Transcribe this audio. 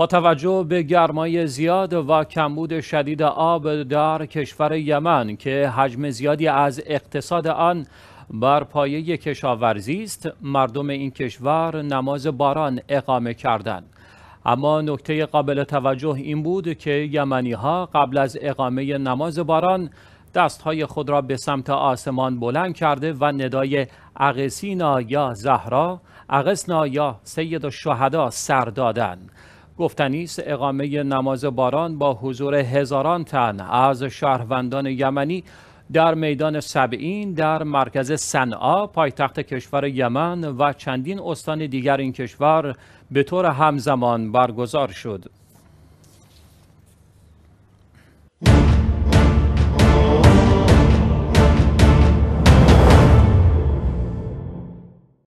با توجه به گرمای زیاد و کمبود شدید آب در کشور یمن که حجم زیادی از اقتصاد آن بر پایه کشاورزی است مردم این کشور نماز باران اقامه کردند اما نکته قابل توجه این بود که یمنی ها قبل از اقامه نماز باران دستهای خود را به سمت آسمان بلند کرده و ندای اغسینا یا زهرا اغسنا یا سید الشهدا سر دادند گفتنی اقامه نماز باران با حضور هزاران تن از شهروندان یمنی در میدان سبعین در مرکز صنعا پایتخت کشور یمن و چندین استان دیگر این کشور به طور همزمان برگزار شد